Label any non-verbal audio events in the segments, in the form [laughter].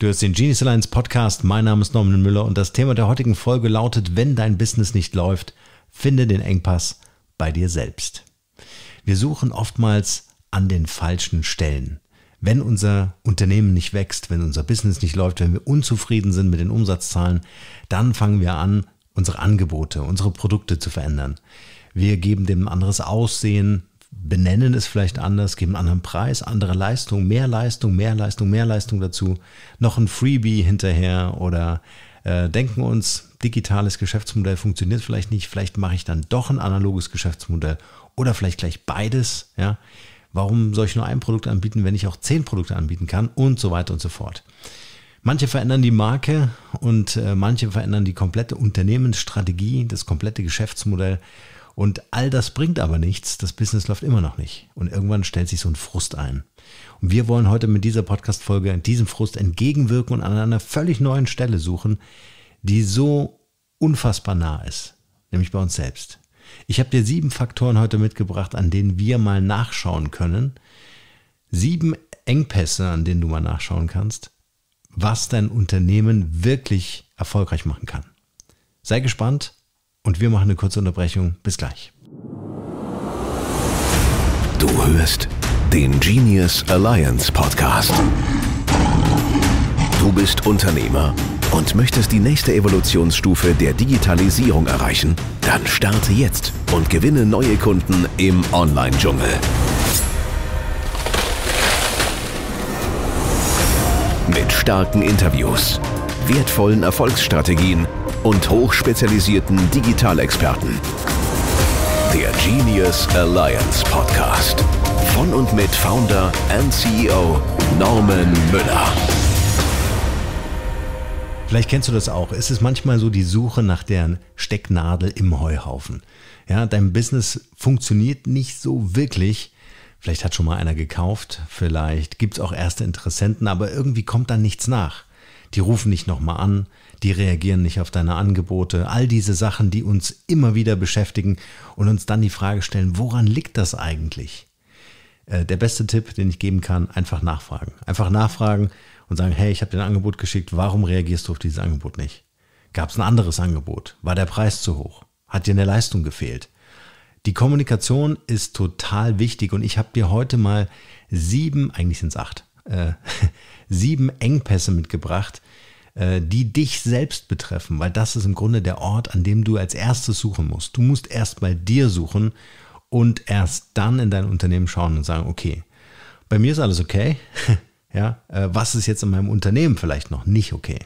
Du hörst den Genius Alliance Podcast. Mein Name ist Norman Müller und das Thema der heutigen Folge lautet, wenn dein Business nicht läuft, finde den Engpass bei dir selbst. Wir suchen oftmals an den falschen Stellen. Wenn unser Unternehmen nicht wächst, wenn unser Business nicht läuft, wenn wir unzufrieden sind mit den Umsatzzahlen, dann fangen wir an, unsere Angebote, unsere Produkte zu verändern. Wir geben dem ein anderes Aussehen, benennen es vielleicht anders, geben einen anderen Preis, andere Leistung, mehr Leistung, mehr Leistung, mehr Leistung dazu, noch ein Freebie hinterher oder äh, denken uns, digitales Geschäftsmodell funktioniert vielleicht nicht, vielleicht mache ich dann doch ein analoges Geschäftsmodell oder vielleicht gleich beides, ja. Warum soll ich nur ein Produkt anbieten, wenn ich auch zehn Produkte anbieten kann und so weiter und so fort. Manche verändern die Marke und äh, manche verändern die komplette Unternehmensstrategie, das komplette Geschäftsmodell und all das bringt aber nichts, das Business läuft immer noch nicht. Und irgendwann stellt sich so ein Frust ein. Und wir wollen heute mit dieser Podcast-Folge diesem Frust entgegenwirken und an einer völlig neuen Stelle suchen, die so unfassbar nah ist, nämlich bei uns selbst. Ich habe dir sieben Faktoren heute mitgebracht, an denen wir mal nachschauen können. Sieben Engpässe, an denen du mal nachschauen kannst, was dein Unternehmen wirklich erfolgreich machen kann. Sei gespannt und wir machen eine kurze Unterbrechung. Bis gleich. Du hörst den Genius Alliance Podcast. Du bist Unternehmer und möchtest die nächste Evolutionsstufe der Digitalisierung erreichen? Dann starte jetzt und gewinne neue Kunden im Online-Dschungel. Mit starken Interviews, wertvollen Erfolgsstrategien und hochspezialisierten Digitalexperten. Der Genius Alliance Podcast. Von und mit Founder and CEO Norman Müller. Vielleicht kennst du das auch. Es ist manchmal so die Suche nach der Stecknadel im Heuhaufen. Ja, dein Business funktioniert nicht so wirklich. Vielleicht hat schon mal einer gekauft, vielleicht gibt es auch erste Interessenten, aber irgendwie kommt dann nichts nach. Die rufen nicht nochmal an, die reagieren nicht auf deine Angebote, all diese Sachen, die uns immer wieder beschäftigen und uns dann die Frage stellen, woran liegt das eigentlich? Äh, der beste Tipp, den ich geben kann, einfach nachfragen. Einfach nachfragen und sagen, hey, ich habe dir ein Angebot geschickt, warum reagierst du auf dieses Angebot nicht? Gab es ein anderes Angebot? War der Preis zu hoch? Hat dir eine Leistung gefehlt? Die Kommunikation ist total wichtig und ich habe dir heute mal sieben, eigentlich sind es acht, äh, [laughs] sieben Engpässe mitgebracht, äh, die dich selbst betreffen, weil das ist im Grunde der Ort, an dem du als erstes suchen musst. Du musst erst bei dir suchen und erst dann in dein Unternehmen schauen und sagen, okay, bei mir ist alles okay. [laughs] ja, äh, was ist jetzt in meinem Unternehmen vielleicht noch nicht okay?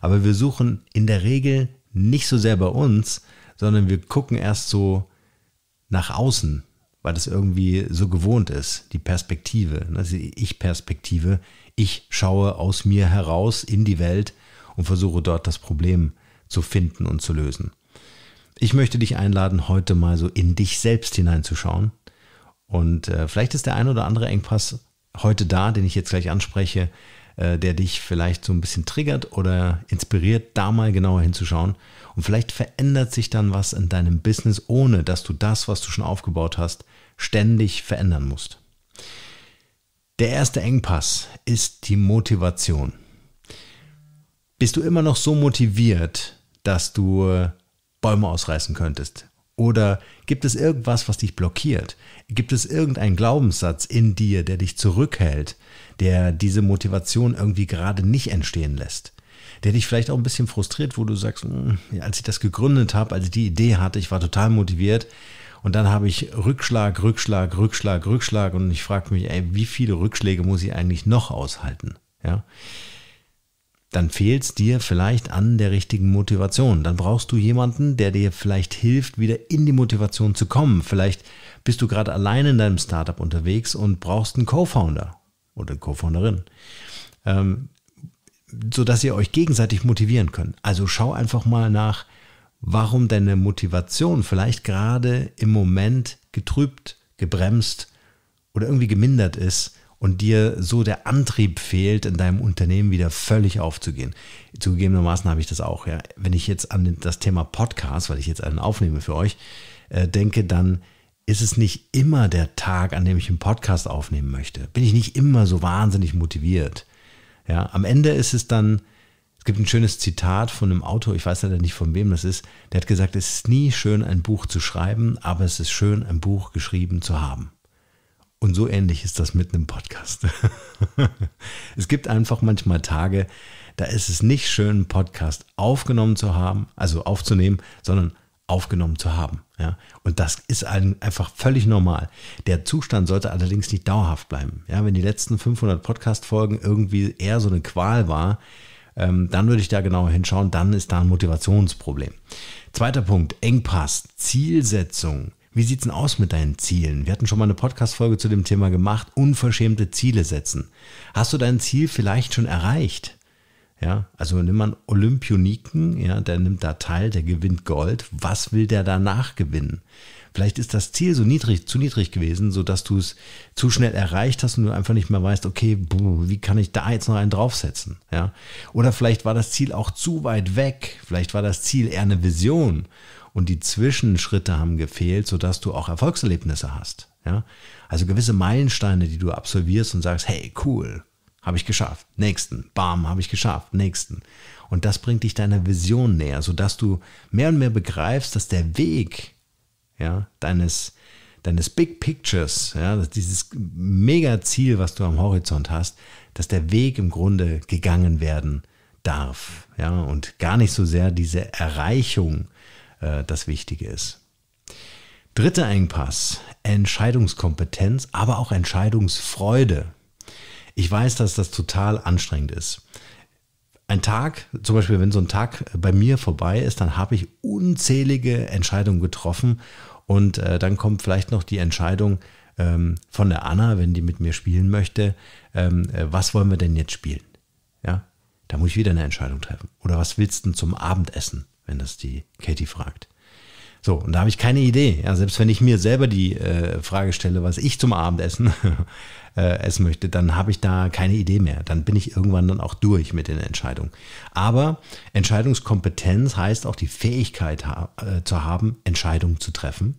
Aber wir suchen in der Regel nicht so sehr bei uns, sondern wir gucken erst so nach außen, weil das irgendwie so gewohnt ist, die Perspektive, ne, die Ich-Perspektive ich schaue aus mir heraus in die Welt und versuche dort das Problem zu finden und zu lösen. Ich möchte dich einladen, heute mal so in dich selbst hineinzuschauen. Und äh, vielleicht ist der ein oder andere Engpass heute da, den ich jetzt gleich anspreche, äh, der dich vielleicht so ein bisschen triggert oder inspiriert, da mal genauer hinzuschauen. Und vielleicht verändert sich dann was in deinem Business, ohne dass du das, was du schon aufgebaut hast, ständig verändern musst. Der erste Engpass ist die Motivation. Bist du immer noch so motiviert, dass du Bäume ausreißen könntest? Oder gibt es irgendwas, was dich blockiert? Gibt es irgendeinen Glaubenssatz in dir, der dich zurückhält, der diese Motivation irgendwie gerade nicht entstehen lässt? Der dich vielleicht auch ein bisschen frustriert, wo du sagst, hm, als ich das gegründet habe, als ich die Idee hatte, ich war total motiviert, und dann habe ich Rückschlag, Rückschlag, Rückschlag, Rückschlag. Und ich frage mich, ey, wie viele Rückschläge muss ich eigentlich noch aushalten? Ja. Dann fehlt es dir vielleicht an der richtigen Motivation. Dann brauchst du jemanden, der dir vielleicht hilft, wieder in die Motivation zu kommen. Vielleicht bist du gerade allein in deinem Startup unterwegs und brauchst einen Co-Founder oder eine Co-Founderin. Ähm, sodass ihr euch gegenseitig motivieren könnt. Also schau einfach mal nach, warum deine Motivation vielleicht gerade im Moment getrübt, gebremst oder irgendwie gemindert ist und dir so der Antrieb fehlt, in deinem Unternehmen wieder völlig aufzugehen. Zugegebenermaßen habe ich das auch. Ja. Wenn ich jetzt an das Thema Podcast, weil ich jetzt einen aufnehme für euch, äh, denke, dann ist es nicht immer der Tag, an dem ich einen Podcast aufnehmen möchte. Bin ich nicht immer so wahnsinnig motiviert. Ja, am Ende ist es dann gibt ein schönes Zitat von einem Autor, ich weiß leider nicht von wem das ist, der hat gesagt, es ist nie schön, ein Buch zu schreiben, aber es ist schön, ein Buch geschrieben zu haben. Und so ähnlich ist das mit einem Podcast. [laughs] es gibt einfach manchmal Tage, da ist es nicht schön, einen Podcast aufgenommen zu haben, also aufzunehmen, sondern aufgenommen zu haben. Ja? Und das ist ein, einfach völlig normal. Der Zustand sollte allerdings nicht dauerhaft bleiben. Ja? Wenn die letzten 500 Podcast-Folgen irgendwie eher so eine Qual waren, ähm, dann würde ich da genauer hinschauen, dann ist da ein Motivationsproblem. Zweiter Punkt, Engpass, Zielsetzung. Wie sieht es denn aus mit deinen Zielen? Wir hatten schon mal eine Podcast-Folge zu dem Thema gemacht. Unverschämte Ziele setzen. Hast du dein Ziel vielleicht schon erreicht? Ja, also nimmt man Olympioniken, ja, der nimmt da teil, der gewinnt Gold. Was will der danach gewinnen? Vielleicht ist das Ziel so niedrig, zu niedrig gewesen, sodass du es zu schnell erreicht hast und du einfach nicht mehr weißt, okay, wie kann ich da jetzt noch einen draufsetzen? Ja? Oder vielleicht war das Ziel auch zu weit weg. Vielleicht war das Ziel eher eine Vision und die Zwischenschritte haben gefehlt, sodass du auch Erfolgserlebnisse hast. Ja? Also gewisse Meilensteine, die du absolvierst und sagst, hey, cool, habe ich geschafft. Nächsten, bam, habe ich geschafft. Nächsten. Und das bringt dich deiner Vision näher, sodass du mehr und mehr begreifst, dass der Weg ja, deines, deines Big Pictures, ja, dieses Mega-Ziel, was du am Horizont hast, dass der Weg im Grunde gegangen werden darf. Ja, und gar nicht so sehr diese Erreichung äh, das Wichtige ist. Dritter Engpass, Entscheidungskompetenz, aber auch Entscheidungsfreude. Ich weiß, dass das total anstrengend ist ein Tag, zum Beispiel, wenn so ein Tag bei mir vorbei ist, dann habe ich unzählige Entscheidungen getroffen und äh, dann kommt vielleicht noch die Entscheidung ähm, von der Anna, wenn die mit mir spielen möchte, ähm, äh, was wollen wir denn jetzt spielen? Ja, da muss ich wieder eine Entscheidung treffen. Oder was willst du zum Abendessen, wenn das die Katie fragt? So, und da habe ich keine Idee. Ja, selbst wenn ich mir selber die äh, Frage stelle, was ich zum Abendessen [laughs] äh, es möchte, dann habe ich da keine Idee mehr. Dann bin ich irgendwann dann auch durch mit den Entscheidungen. Aber Entscheidungskompetenz heißt auch die Fähigkeit ha äh, zu haben, Entscheidungen zu treffen.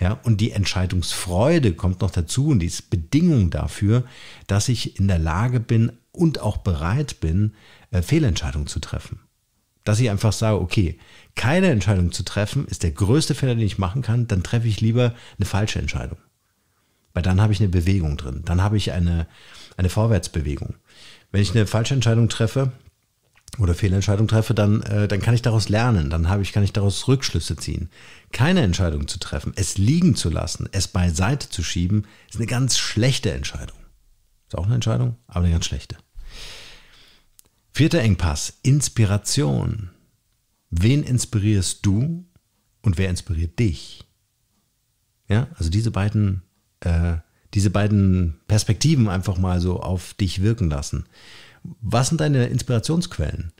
Ja, und die Entscheidungsfreude kommt noch dazu und die ist Bedingung dafür, dass ich in der Lage bin und auch bereit bin, äh, Fehlentscheidungen zu treffen. Dass ich einfach sage, okay, keine Entscheidung zu treffen ist der größte Fehler, den ich machen kann, dann treffe ich lieber eine falsche Entscheidung. Weil dann habe ich eine Bewegung drin. Dann habe ich eine, eine Vorwärtsbewegung. Wenn ich eine falsche Entscheidung treffe oder Fehlentscheidung treffe, dann, äh, dann kann ich daraus lernen. Dann habe ich, kann ich daraus Rückschlüsse ziehen. Keine Entscheidung zu treffen, es liegen zu lassen, es beiseite zu schieben, ist eine ganz schlechte Entscheidung. Ist auch eine Entscheidung, aber eine ganz schlechte. Vierter Engpass, Inspiration. Wen inspirierst du und wer inspiriert dich? Ja, also diese beiden äh, diese beiden Perspektiven einfach mal so auf dich wirken lassen. Was sind deine Inspirationsquellen?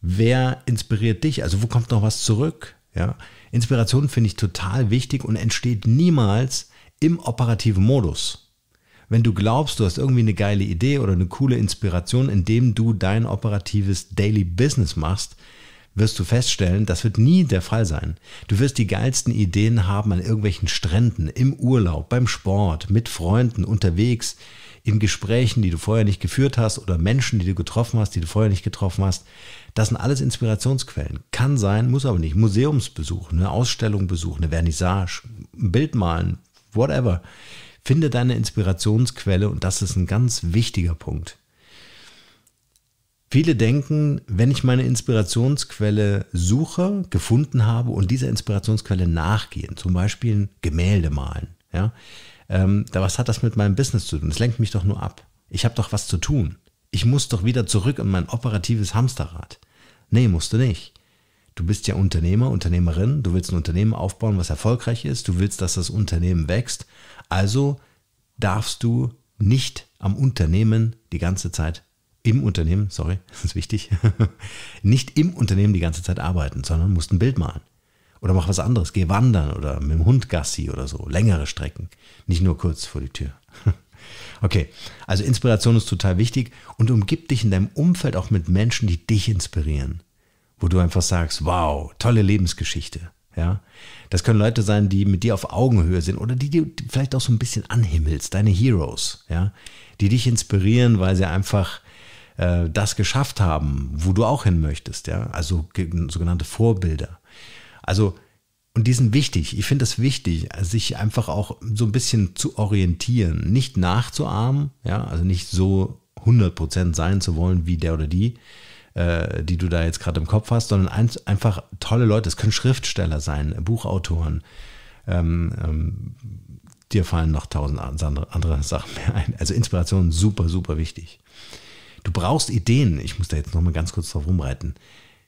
Wer inspiriert dich? Also wo kommt noch was zurück? Ja? Inspiration finde ich total wichtig und entsteht niemals im operativen Modus. Wenn du glaubst, du hast irgendwie eine geile Idee oder eine coole Inspiration, indem du dein operatives Daily Business machst, wirst du feststellen, das wird nie der Fall sein. Du wirst die geilsten Ideen haben an irgendwelchen Stränden, im Urlaub, beim Sport, mit Freunden, unterwegs, in Gesprächen, die du vorher nicht geführt hast oder Menschen, die du getroffen hast, die du vorher nicht getroffen hast. Das sind alles Inspirationsquellen. Kann sein, muss aber nicht. Museumsbesuch, eine Ausstellung besuchen, eine Vernissage, ein Bild malen, whatever. Finde deine Inspirationsquelle und das ist ein ganz wichtiger Punkt. Viele denken, wenn ich meine Inspirationsquelle suche, gefunden habe und dieser Inspirationsquelle nachgehen, zum Beispiel ein Gemälde malen, ja, ähm, da was hat das mit meinem Business zu tun? Das lenkt mich doch nur ab. Ich habe doch was zu tun. Ich muss doch wieder zurück in mein operatives Hamsterrad. Nee, musst du nicht. Du bist ja Unternehmer, Unternehmerin, du willst ein Unternehmen aufbauen, was erfolgreich ist, du willst, dass das Unternehmen wächst. Also darfst du nicht am Unternehmen die ganze Zeit im Unternehmen, sorry, [laughs] das ist wichtig, [laughs] nicht im Unternehmen die ganze Zeit arbeiten, sondern musst ein Bild malen. Oder mach was anderes, geh wandern oder mit dem Hund Gassi oder so, längere Strecken, nicht nur kurz vor die Tür. [laughs] Okay, also Inspiration ist total wichtig und umgib dich in deinem Umfeld auch mit Menschen, die dich inspirieren, wo du einfach sagst, wow, tolle Lebensgeschichte. Ja, das können Leute sein, die mit dir auf Augenhöhe sind oder die dir vielleicht auch so ein bisschen anhimmelst, deine Heroes, ja, die dich inspirieren, weil sie einfach äh, das geschafft haben, wo du auch hin möchtest, ja, also sogenannte Vorbilder. Also und die sind wichtig. Ich finde es wichtig, sich einfach auch so ein bisschen zu orientieren, nicht nachzuahmen, ja, also nicht so 100% sein zu wollen wie der oder die, äh, die du da jetzt gerade im Kopf hast, sondern ein, einfach tolle Leute. Es können Schriftsteller sein, Buchautoren. Ähm, ähm, dir fallen noch tausend andere, andere Sachen mehr ein. Also Inspiration super, super wichtig. Du brauchst Ideen. Ich muss da jetzt nochmal ganz kurz drauf rumreiten.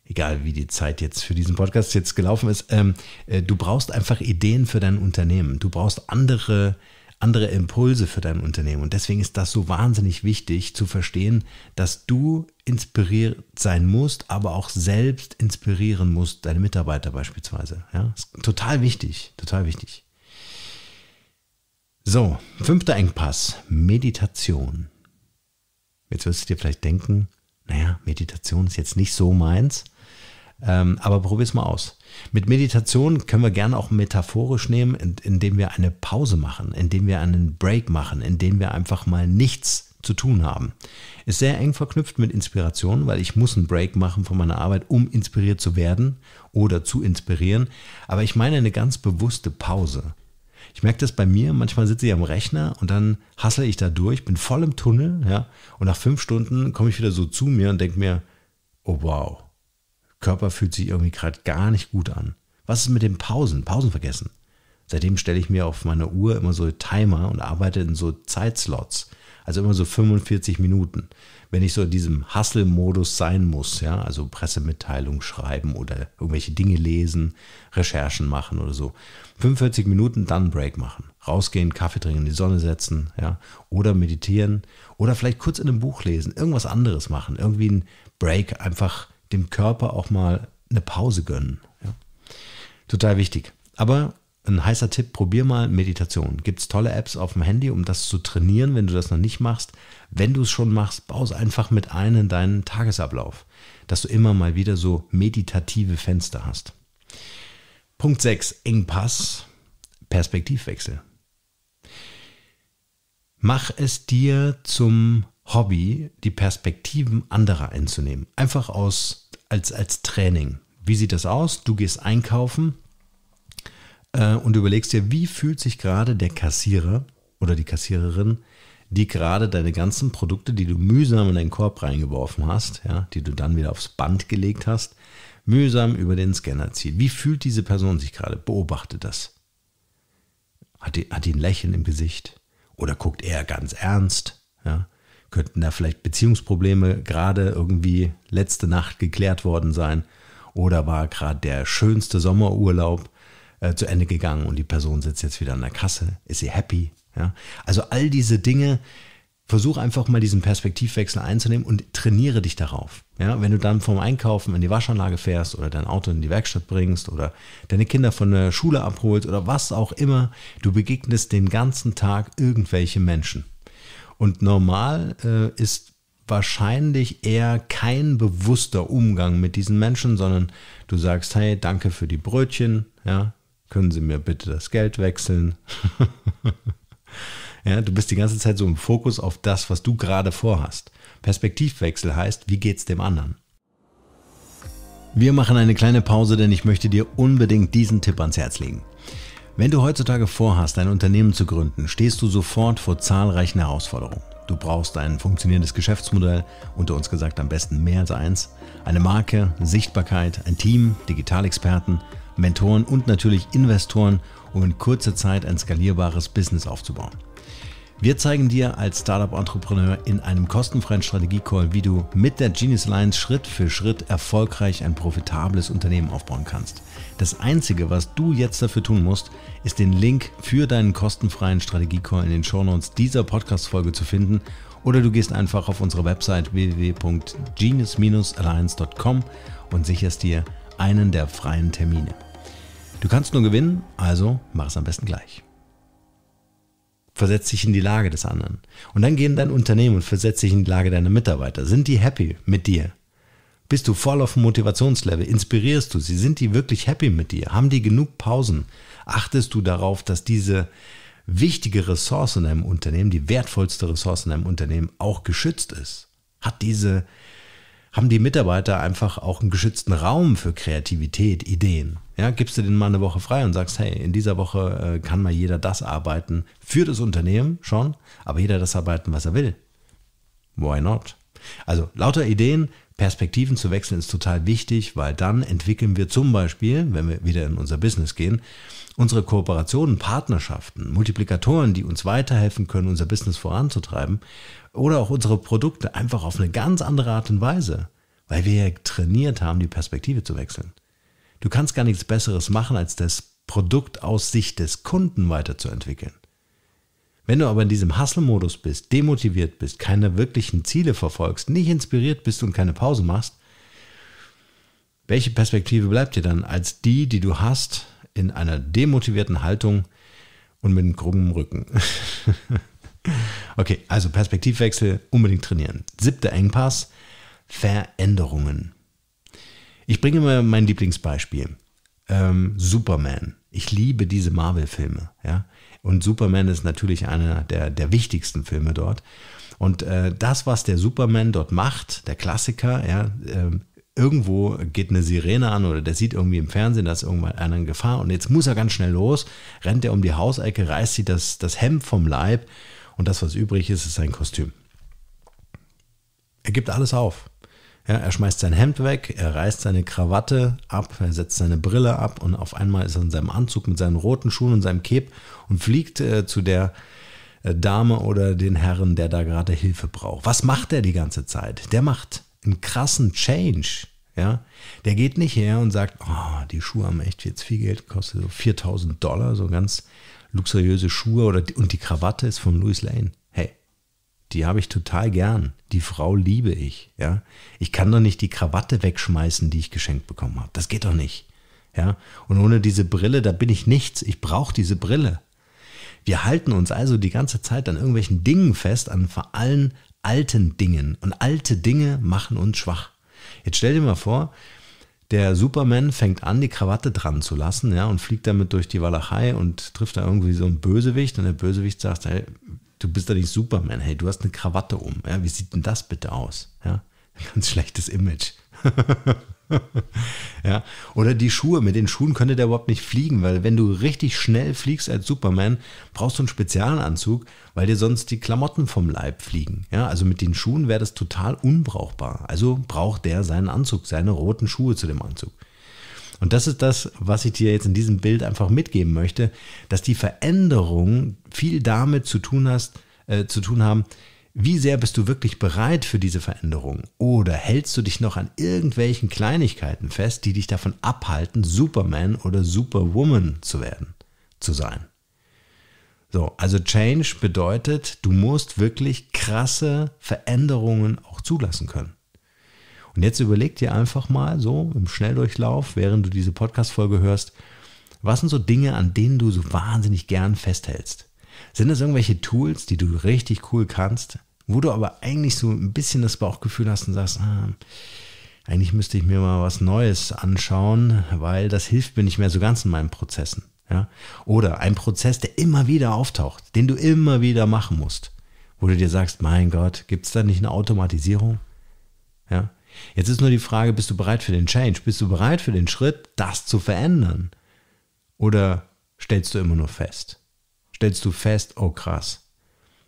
Egal, wie die Zeit jetzt für diesen Podcast jetzt gelaufen ist. Ähm, äh, du brauchst einfach Ideen für dein Unternehmen. Du brauchst andere andere Impulse für dein Unternehmen. Und deswegen ist das so wahnsinnig wichtig zu verstehen, dass du inspiriert sein musst, aber auch selbst inspirieren musst, deine Mitarbeiter beispielsweise. Ja, total wichtig, total wichtig. So, fünfter Engpass, Meditation. Jetzt wirst du dir vielleicht denken, naja, Meditation ist jetzt nicht so meins, ähm, aber probier's mal aus. Mit Meditation können wir gerne auch metaphorisch nehmen, indem wir eine Pause machen, indem wir einen Break machen, indem wir einfach mal nichts zu tun haben. Ist sehr eng verknüpft mit Inspiration, weil ich muss einen Break machen von meiner Arbeit, um inspiriert zu werden oder zu inspirieren. Aber ich meine eine ganz bewusste Pause. Ich merke das bei mir, manchmal sitze ich am Rechner und dann hassle ich da durch, bin voll im Tunnel, ja, und nach fünf Stunden komme ich wieder so zu mir und denke mir, oh wow, Körper fühlt sich irgendwie gerade gar nicht gut an. Was ist mit den Pausen? Pausen vergessen. Seitdem stelle ich mir auf meine Uhr immer so Timer und arbeite in so Zeitslots, also immer so 45 Minuten wenn ich so in diesem Hustle-Modus sein muss, ja, also Pressemitteilung schreiben oder irgendwelche Dinge lesen, Recherchen machen oder so. 45 Minuten dann Break machen, rausgehen, Kaffee trinken, in die Sonne setzen, ja, oder meditieren oder vielleicht kurz in einem Buch lesen, irgendwas anderes machen, irgendwie einen Break, einfach dem Körper auch mal eine Pause gönnen. Ja. Total wichtig. Aber ein heißer Tipp, probier mal Meditation. Gibt es tolle Apps auf dem Handy, um das zu trainieren, wenn du das noch nicht machst. Wenn du es schon machst, baue es einfach mit ein in deinen Tagesablauf, dass du immer mal wieder so meditative Fenster hast. Punkt 6, Engpass, Perspektivwechsel. Mach es dir zum Hobby, die Perspektiven anderer einzunehmen. Einfach aus, als, als Training. Wie sieht das aus? Du gehst einkaufen äh, und überlegst dir, wie fühlt sich gerade der Kassierer oder die Kassiererin, die gerade deine ganzen Produkte, die du mühsam in deinen Korb reingeworfen hast, ja, die du dann wieder aufs Band gelegt hast, mühsam über den Scanner zieht. Wie fühlt diese Person sich gerade? Beobachte das. Hat die, hat die ein Lächeln im Gesicht? Oder guckt er ganz ernst? Ja? Könnten da vielleicht Beziehungsprobleme gerade irgendwie letzte Nacht geklärt worden sein? Oder war gerade der schönste Sommerurlaub? Äh, zu Ende gegangen und die Person sitzt jetzt wieder an der Kasse. Ist sie happy? Ja? Also all diese Dinge, versuch einfach mal diesen Perspektivwechsel einzunehmen und trainiere dich darauf. Ja, wenn du dann vom Einkaufen in die Waschanlage fährst oder dein Auto in die Werkstatt bringst oder deine Kinder von der Schule abholst oder was auch immer, du begegnest den ganzen Tag irgendwelche Menschen. Und normal äh, ist wahrscheinlich eher kein bewusster Umgang mit diesen Menschen, sondern du sagst, hey, danke für die Brötchen, ja, können Sie mir bitte das Geld wechseln? [laughs] ja, du bist die ganze Zeit so im Fokus auf das, was du gerade vorhast. Perspektivwechsel heißt, wie geht's dem anderen? Wir machen eine kleine Pause, denn ich möchte dir unbedingt diesen Tipp ans Herz legen. Wenn du heutzutage vorhast, ein Unternehmen zu gründen, stehst du sofort vor zahlreichen Herausforderungen. Du brauchst ein funktionierendes Geschäftsmodell, unter uns gesagt am besten mehr als eins, eine Marke, Sichtbarkeit, ein Team, Digitalexperten Mentoren und natürlich Investoren, um in kurzer Zeit ein skalierbares Business aufzubauen. Wir zeigen dir als Startup-Entrepreneur in einem kostenfreien Strategie-Call, wie du mit der Genius Alliance Schritt für Schritt erfolgreich ein profitables Unternehmen aufbauen kannst. Das Einzige, was du jetzt dafür tun musst, ist den Link für deinen kostenfreien Strategie-Call in den Shownotes dieser Podcast-Folge zu finden oder du gehst einfach auf unsere Website www.genius-alliance.com und sicherst dir einen der freien Termine. Du kannst nur gewinnen, also mach es am besten gleich. Versetz dich in die Lage des anderen. Und dann geh in dein Unternehmen und versetz dich in die Lage deiner Mitarbeiter. Sind die happy mit dir? Bist du voll auf dem Motivationslevel? Inspirierst du sie? Sind die wirklich happy mit dir? Haben die genug Pausen? Achtest du darauf, dass diese wichtige Ressource in deinem Unternehmen, die wertvollste Ressource in deinem Unternehmen, auch geschützt ist? Hat diese, haben die Mitarbeiter einfach auch einen geschützten Raum für Kreativität, Ideen? Ja, gibst du denen mal eine Woche frei und sagst, hey, in dieser Woche äh, kann mal jeder das arbeiten für das Unternehmen schon, aber jeder das arbeiten, was er will. Why not? Also lauter Ideen, Perspektiven zu wechseln ist total wichtig, weil dann entwickeln wir zum Beispiel, wenn wir wieder in unser Business gehen, unsere Kooperationen, Partnerschaften, Multiplikatoren, die uns weiterhelfen können, unser Business voranzutreiben oder auch unsere Produkte einfach auf eine ganz andere Art und Weise, weil wir ja trainiert haben, die Perspektive zu wechseln. Du kannst gar nichts Besseres machen, als das Produkt aus Sicht des Kunden weiterzuentwickeln. Wenn du aber in diesem Hustle-Modus bist, demotiviert bist, keine wirklichen Ziele verfolgst, nicht inspiriert bist und keine Pause machst, welche Perspektive bleibt dir dann als die, die du hast, in einer demotivierten Haltung und mit einem krummen Rücken? [laughs] okay, also Perspektivwechsel unbedingt trainieren. Siebter Engpass, Veränderungen. Ich bringe mal mein Lieblingsbeispiel. Ähm, Superman. Ich liebe diese Marvel-Filme. Ja? Und Superman ist natürlich einer der, der wichtigsten Filme dort. Und äh, das, was der Superman dort macht, der Klassiker, ja, äh, irgendwo geht eine Sirene an oder der sieht irgendwie im Fernsehen, dass irgendwann einer in Gefahr und jetzt muss er ganz schnell los, rennt er um die Hausecke, reißt sie das, das Hemd vom Leib und das, was übrig ist, ist sein Kostüm. Er gibt alles auf. Ja, er schmeißt sein Hemd weg, er reißt seine Krawatte ab, er setzt seine Brille ab und auf einmal ist er in seinem Anzug mit seinen roten Schuhen und seinem Cape und fliegt äh, zu der äh, Dame oder den Herren, der da gerade Hilfe braucht. Was macht er die ganze Zeit? Der macht einen krassen Change. Ja, der geht nicht her und sagt, oh, die Schuhe haben echt jetzt viel Geld gekostet, so 4000 Dollar, so ganz luxuriöse Schuhe oder und die Krawatte ist von Louis Lane. Die habe ich total gern. Die Frau liebe ich. Ja, ich kann doch nicht die Krawatte wegschmeißen, die ich geschenkt bekommen habe. Das geht doch nicht. Ja, und ohne diese Brille, da bin ich nichts. Ich brauche diese Brille. Wir halten uns also die ganze Zeit an irgendwelchen Dingen fest, an vor allem alten Dingen. Und alte Dinge machen uns schwach. Jetzt stell dir mal vor, der Superman fängt an, die Krawatte dran zu lassen, ja, und fliegt damit durch die Walachei und trifft da irgendwie so einen Bösewicht. Und der Bösewicht sagt, hey, du bist doch nicht Superman, hey, du hast eine Krawatte um. Ja, wie sieht denn das bitte aus? Ja, ganz schlechtes Image. [laughs] ja, oder die Schuhe, mit den Schuhen könnte der überhaupt nicht fliegen, weil wenn du richtig schnell fliegst als Superman, brauchst du einen speziellen Anzug, weil dir sonst die Klamotten vom Leib fliegen. Ja, also mit den Schuhen wäre das total unbrauchbar. Also braucht der seinen Anzug, seine roten Schuhe zu dem Anzug. Und das ist das, was ich dir jetzt in diesem Bild einfach mitgeben möchte, dass die Veränderung viel damit zu tun, hast, äh, zu tun haben, wie sehr bist du wirklich bereit für diese Veränderung? Oder hältst du dich noch an irgendwelchen Kleinigkeiten fest, die dich davon abhalten, Superman oder Superwoman zu werden, zu sein? So, also Change bedeutet, du musst wirklich krasse Veränderungen auch zulassen können. Und jetzt überleg dir einfach mal so im Schnelldurchlauf, während du diese Podcast-Folge hörst, was sind so Dinge, an denen du so wahnsinnig gern festhältst? Sind das irgendwelche Tools, die du richtig cool kannst, wo du aber eigentlich so ein bisschen das Bauchgefühl hast und sagst, ah, eigentlich müsste ich mir mal was Neues anschauen, weil das hilft mir nicht mehr so ganz in meinen Prozessen. Ja? Oder ein Prozess, der immer wieder auftaucht, den du immer wieder machen musst, wo du dir sagst, mein Gott, gibt es da nicht eine Automatisierung? Ja? Jetzt ist nur die Frage, bist du bereit für den Change? Bist du bereit für den Schritt, das zu verändern? Oder stellst du immer nur fest? Stellst du fest, oh krass,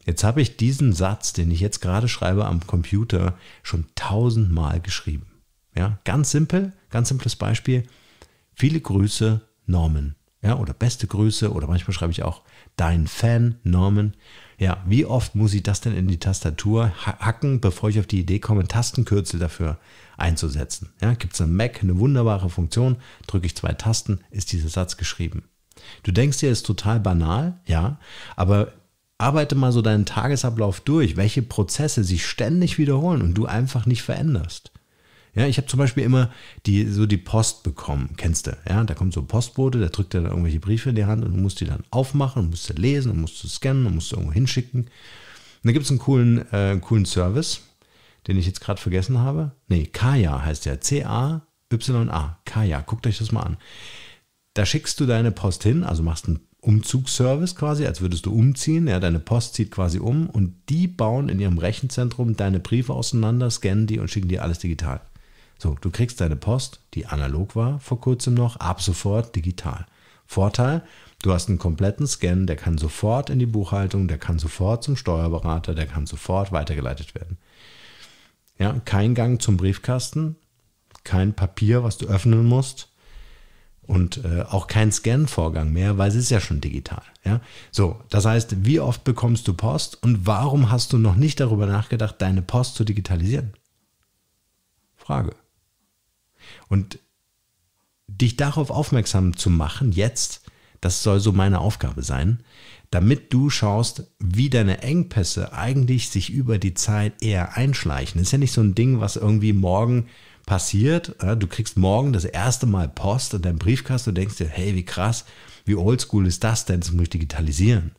jetzt habe ich diesen Satz, den ich jetzt gerade schreibe am Computer, schon tausendmal geschrieben. Ja, ganz simpel, ganz simples Beispiel. Viele Grüße, Norman. Ja, oder beste Grüße oder manchmal schreibe ich auch dein Fan, Norman. Ja, wie oft muss ich das denn in die Tastatur hacken, bevor ich auf die Idee komme, Tastenkürzel dafür einzusetzen? Ja, Gibt es am Mac eine wunderbare Funktion, drücke ich zwei Tasten, ist dieser Satz geschrieben. Du denkst dir, ist total banal, ja, aber arbeite mal so deinen Tagesablauf durch, welche Prozesse sich ständig wiederholen und du einfach nicht veränderst. Ja, ich habe zum Beispiel immer die, so die Post bekommen, kennst du? Ja, da kommt so ein Postbote, der drückt dir dann irgendwelche Briefe in die Hand und du musst die dann aufmachen und musst du lesen und musst du scannen und musst du irgendwo hinschicken. Und da gibt es einen coolen, äh, einen coolen Service, den ich jetzt gerade vergessen habe. Nee, Kaya heißt der. C-A-Y-A. Kaya. Guckt euch das mal an. Da schickst du deine Post hin, also machst einen Umzugsservice quasi, als würdest du umziehen. Ja, deine Post zieht quasi um und die bauen in ihrem Rechenzentrum deine Briefe auseinander, scannen die und schicken dir alles digital. So, du kriegst deine Post, die analog war vor kurzem noch, ab sofort digital. Vorteil, du hast einen kompletten Scan, der kann sofort in die Buchhaltung, der kann sofort zum Steuerberater, der kann sofort weitergeleitet werden. Ja, kein Gang zum Briefkasten, kein Papier, was du öffnen musst und äh, auch kein Scan-Vorgang mehr, weil es ist ja schon digital. Ja? So, das heißt, wie oft bekommst du Post und warum hast du noch nicht darüber nachgedacht, deine Post zu digitalisieren? Frage. Und dich darauf aufmerksam zu machen, jetzt, das soll so meine Aufgabe sein, damit du schaust, wie deine Engpässe eigentlich sich über die Zeit eher einschleichen. Das ist ja nicht so ein Ding, was irgendwie morgen passiert. Äh, du kriegst morgen das erste Mal Post in deinem Briefkasten und denkst dir, hey, wie krass, wie oldschool ist das denn, das muss ich digitalisieren.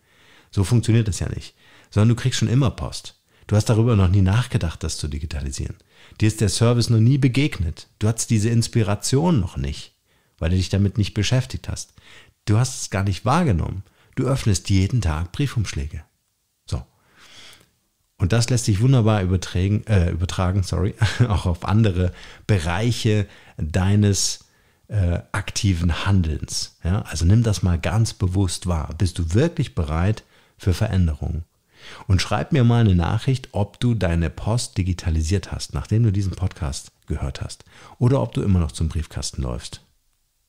So funktioniert das ja nicht. Sondern du kriegst schon immer Post. Du hast darüber noch nie nachgedacht, das zu digitalisieren. Dir ist der Service noch nie begegnet. Du hast diese Inspiration noch nicht, weil du dich damit nicht beschäftigt hast. Du hast es gar nicht wahrgenommen. Du öffnest jeden Tag Briefumschläge. So. Und das lässt sich wunderbar übertragen, äh, übertragen sorry, [laughs] auch auf andere Bereiche deines äh, aktiven Handelns. Ja? Also nimm das mal ganz bewusst wahr. Bist du wirklich bereit für Veränderungen? Und schreib mir mal eine Nachricht, ob du deine Post digitalisiert hast, nachdem du diesen Podcast gehört hast. Oder ob du immer noch zum Briefkasten läufst.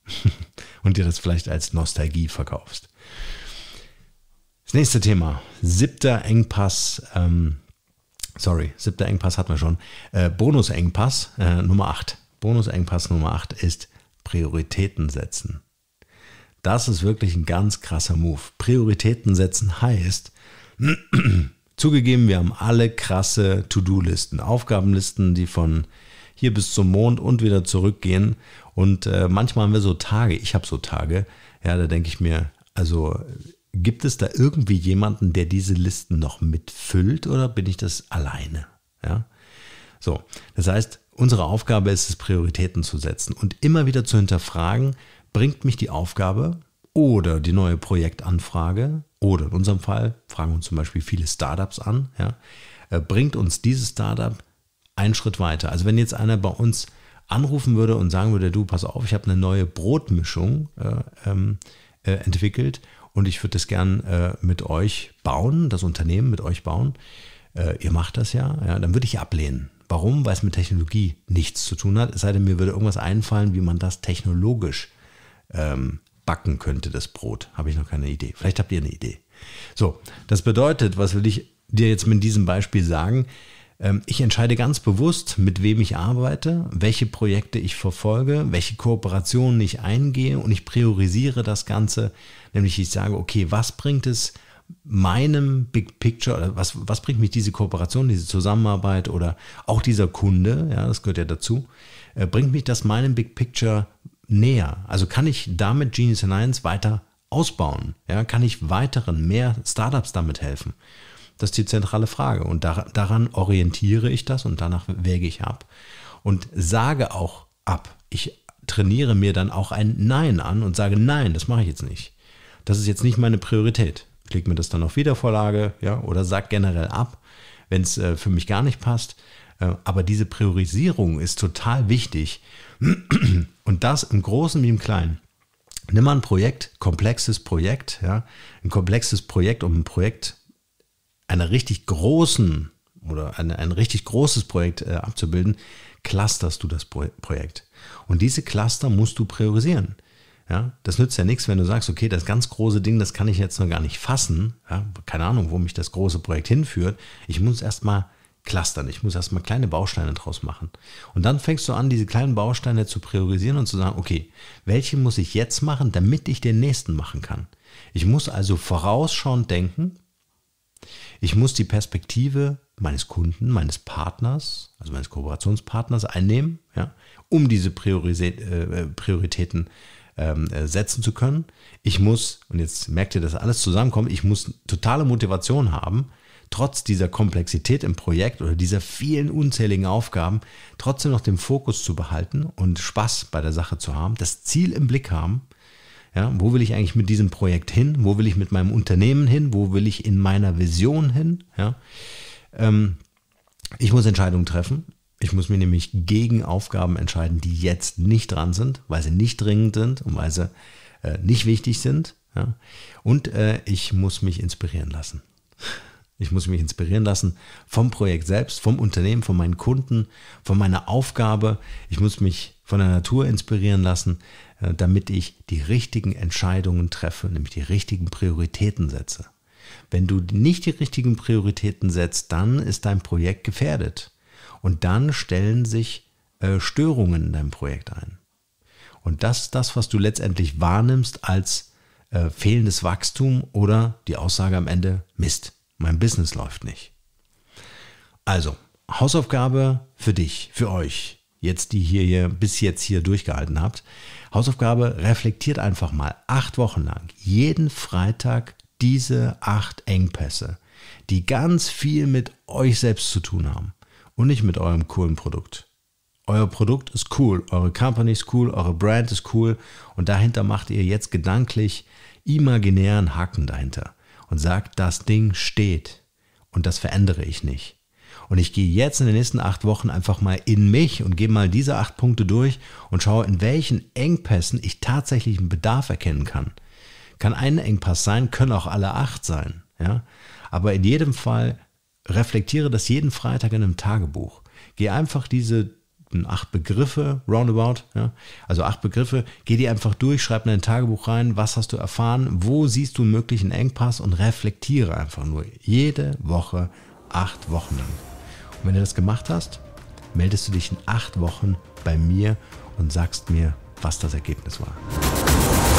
[laughs] und dir das vielleicht als Nostalgie verkaufst. Das nächste Thema. Siebter Engpass. Ähm, sorry, siebter Engpass hatten wir schon. Äh, Bonusengpass äh, Nummer 8. Bonusengpass Nummer 8 ist Prioritäten setzen. Das ist wirklich ein ganz krasser Move. Prioritäten setzen heißt, [clears throat] Zugegeben, wir haben alle krasse To-Do-Listen, Aufgabenlisten, die von hier bis zum Mond und wieder zurückgehen. Und äh, manchmal haben wir so Tage, ich habe so Tage, ja, da denke ich mir, also gibt es da irgendwie jemanden, der diese Listen noch mitfüllt oder bin ich das alleine? Ja? So, das heißt, unsere Aufgabe ist es, Prioritäten zu setzen und immer wieder zu hinterfragen, bringt mich die Aufgabe oder die neue Projektanfrage oder in unserem Fall fragen uns zum Beispiel viele Startups an, ja, äh, bringt uns dieses Startup einen Schritt weiter. Also wenn jetzt einer bei uns anrufen würde und sagen würde, du, pass auf, ich habe eine neue Brotmischung äh, ähm, äh, entwickelt und ich würde das gern äh, mit euch bauen, das Unternehmen mit euch bauen. Äh, ihr macht das ja, ja, dann würde ich ablehnen. Warum? Weil es mit Technologie nichts zu tun hat. Es sei denn, mir würde irgendwas einfallen, wie man das technologisch ähm, backen könnte, das Brot. Habe ich noch keine Idee. Vielleicht habt ihr eine Idee. So, das bedeutet, was will ich dir jetzt mit diesem Beispiel sagen? Ähm, ich entscheide ganz bewusst, mit wem ich arbeite, welche Projekte ich verfolge, welche Kooperationen ich eingehe und ich priorisiere das Ganze. Nämlich ich sage, okay, was bringt es meinem Big Picture, oder was, was bringt mich diese Kooperation, diese Zusammenarbeit oder auch dieser Kunde, ja, das gehört ja dazu, äh, bringt mich das meinem Big Picture näher? Also kann ich damit Genius Alliance weiter ausbauen? Ja, kann ich weiteren, mehr Startups damit helfen? Das ist die zentrale Frage. Und daran orientiere ich das und danach wäge ich ab. Und sage auch ab. Ich trainiere mir dann auch ein Nein an und sage, nein, das mache ich jetzt nicht. Das ist jetzt nicht meine Priorität. Klickt mir das dann auf Wiedervorlage, ja, oder sag generell ab, wenn es äh, für mich gar nicht passt. Äh, aber diese Priorisierung ist total wichtig. [clears throat] Und das im Großen wie im Kleinen. Nimm mal ein Projekt, komplexes Projekt, ja, ein komplexes Projekt, um ein Projekt einer richtig großen oder eine, ein richtig großes Projekt äh, abzubilden, clusterst du das Projekt. Und diese Cluster musst du priorisieren. Ja, das nützt ja nichts, wenn du sagst, okay, das ganz große Ding, das kann ich jetzt noch gar nicht fassen. Ja, keine Ahnung, wo mich das große Projekt hinführt. Ich muss erstmal clustern. Ich muss erstmal kleine Bausteine draus machen. Und dann fängst du an, diese kleinen Bausteine zu priorisieren und zu sagen, okay, welche muss ich jetzt machen, damit ich den nächsten machen kann? Ich muss also vorausschauend denken. Ich muss die Perspektive meines Kunden, meines Partners, also meines Kooperationspartners einnehmen, ja, um diese Priorisi äh, äh, Prioritäten ähm, äh, setzen zu können. Ich muss, und jetzt merkt ihr, dass alles zusammenkommt, ich muss totale Motivation haben, trotz dieser Komplexität im Projekt oder dieser vielen unzähligen Aufgaben trotzdem noch den Fokus zu behalten und Spaß bei der Sache zu haben, das Ziel im Blick haben. Ja, wo will ich eigentlich mit diesem Projekt hin? Wo will ich mit meinem Unternehmen hin? Wo will ich in meiner Vision hin? Ja, ähm, ich muss Entscheidungen treffen. Ich muss mir nämlich gegen Aufgaben entscheiden, die jetzt nicht dran sind, weil sie nicht dringend sind und weil sie äh, nicht wichtig sind. Ja. Und äh, ich muss mich inspirieren lassen. Ich muss mich inspirieren lassen vom Projekt selbst, vom Unternehmen, von meinen Kunden, von meiner Aufgabe. Ich muss mich von der Natur inspirieren lassen, äh, damit ich die richtigen Entscheidungen treffe, nämlich die richtigen Prioritäten setze. Wenn du nicht die richtigen Prioritäten setzt, dann ist dein Projekt gefährdet. Und dann stellen sich äh, Störungen in deinem Projekt ein. Und das ist das, was du letztendlich wahrnimmst als äh, fehlendes Wachstum oder die Aussage am Ende, Mist, mein Business läuft nicht. Also, Hausaufgabe für dich, für euch, jetzt die hier bis jetzt hier durchgehalten habt. Hausaufgabe, reflektiert einfach mal acht Wochen lang, jeden Freitag diese acht Engpässe, die ganz viel mit euch selbst zu tun haben und nicht mit eurem coolen Produkt. Euer Produkt ist cool, eure Company ist cool, eure Brand ist cool und dahinter macht ihr jetzt gedanklich imaginären Haken dahinter und sagt, das Ding steht und das verändere ich nicht. Und ich gehe jetzt in den nächsten acht Wochen einfach mal in mich und gehe mal diese acht Punkte durch und schaue, in welchen Engpässen ich tatsächlich einen Bedarf erkennen kann. Kann ein Engpass sein, können auch alle acht sein. Ja? Aber in jedem Fall reflektiere das jeden Freitag in einem Tagebuch. Geh einfach diese Minuten, acht Begriffe, roundabout, ja? also acht Begriffe, geh die einfach durch, schreib in dein Tagebuch rein, was hast du erfahren, wo siehst du einen möglichen Engpass und reflektiere einfach nur jede Woche, acht Wochen lang. Und wenn du das gemacht hast, meldest du dich in acht Wochen bei mir und sagst mir, was das Ergebnis war.